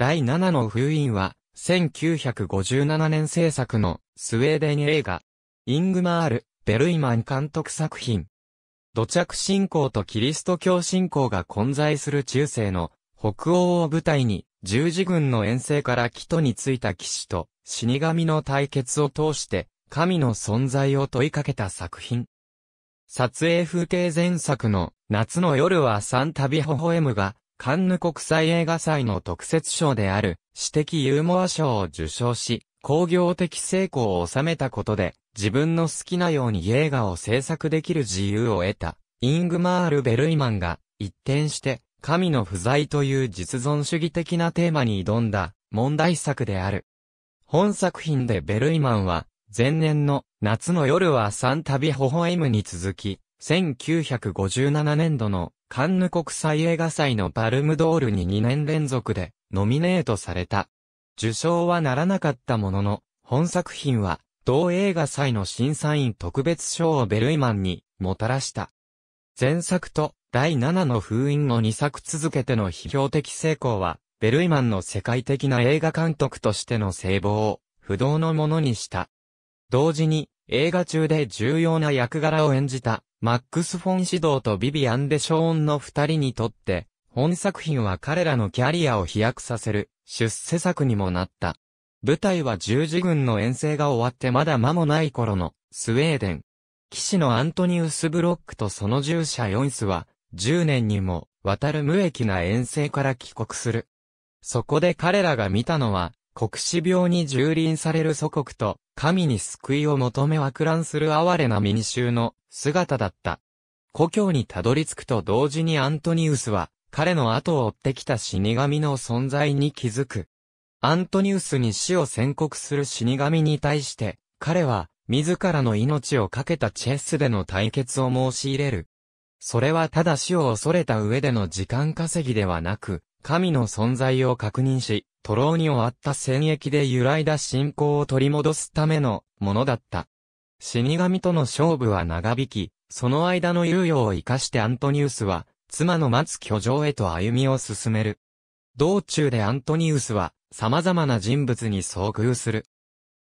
第7の封印は、1957年制作のスウェーデン映画、イングマール・ベルイマン監督作品。土着信仰とキリスト教信仰が混在する中世の北欧を舞台に十字軍の遠征から帰途についた騎士と死神の対決を通して神の存在を問いかけた作品。撮影風景前作の夏の夜は三旅微笑むがカンヌ国際映画祭の特設賞である、私的ユーモア賞を受賞し、工業的成功を収めたことで、自分の好きなように映画を制作できる自由を得た、イングマール・ベルイマンが、一転して、神の不在という実存主義的なテーマに挑んだ、問題作である。本作品でベルイマンは、前年の夏の夜は三度微笑むに続き、1957年度のカンヌ国際映画祭のパルムドールに2年連続でノミネートされた。受賞はならなかったものの、本作品は同映画祭の審査員特別賞をベルイマンにもたらした。前作と第7の封印の2作続けての批評的成功は、ベルイマンの世界的な映画監督としての聖望を不動のものにした。同時に映画中で重要な役柄を演じたマックス・フォン・シドーとビビアン・デ・ショーンの二人にとって、本作品は彼らのキャリアを飛躍させる出世作にもなった。舞台は十字軍の遠征が終わってまだ間もない頃のスウェーデン。騎士のアントニウス・ブロックとその従者ヨンスは、10年にも、渡る無益な遠征から帰国する。そこで彼らが見たのは、国死病に蹂躙される祖国と、神に救いを求め和乱する哀れな民衆の姿だった。故郷にたどり着くと同時にアントニウスは、彼の後を追ってきた死神の存在に気づく。アントニウスに死を宣告する死神に対して、彼は、自らの命を懸けたチェスでの対決を申し入れる。それはただ死を恐れた上での時間稼ぎではなく、神の存在を確認し、徒労に終わった戦役で揺らいだ信仰を取り戻すためのものだった。死神との勝負は長引き、その間の猶予を生かしてアントニウスは、妻の待つ居城へと歩みを進める。道中でアントニウスは、様々な人物に遭遇する。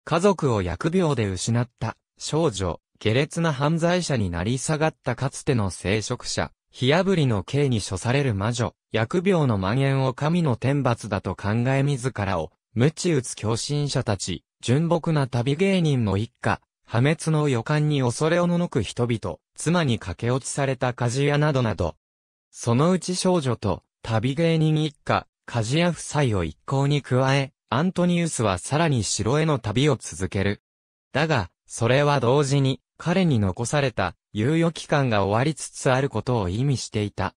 家族を疫病で失った、少女、下劣な犯罪者になり下がったかつての聖職者、火破りの刑に処される魔女、疫病の蔓延を神の天罰だと考え自らを、鞭打つ狂信者たち、純朴な旅芸人の一家、破滅の予感に恐れおののく人々、妻に駆け落ちされた鍛冶屋などなど。そのうち少女と、旅芸人一家、鍛冶屋夫妻を一行に加え、アントニウスはさらに城への旅を続ける。だが、それは同時に、彼に残された猶予期間が終わりつつあることを意味していた。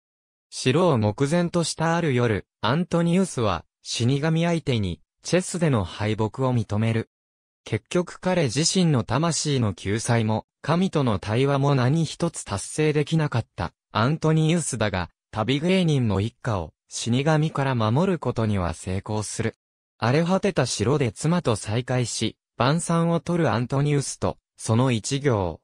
城を目前としたある夜、アントニウスは死神相手にチェスでの敗北を認める。結局彼自身の魂の救済も、神との対話も何一つ達成できなかったアントニウスだが、旅芸人の一家を死神から守ることには成功する。荒れ果てた城で妻と再会し、晩餐を取るアントニウスとその一行。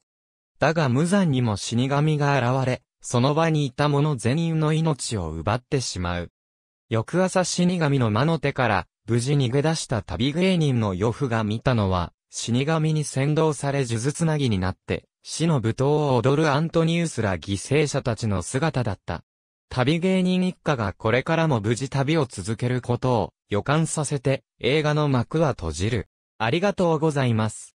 だが無残にも死神が現れ、その場にいた者全員の命を奪ってしまう。翌朝死神の魔の手から、無事逃げ出した旅芸人の予夫が見たのは、死神に先導され数珠つなぎになって、死の舞踏を踊るアントニウスら犠牲者たちの姿だった。旅芸人一家がこれからも無事旅を続けることを予感させて映画の幕は閉じる。ありがとうございます。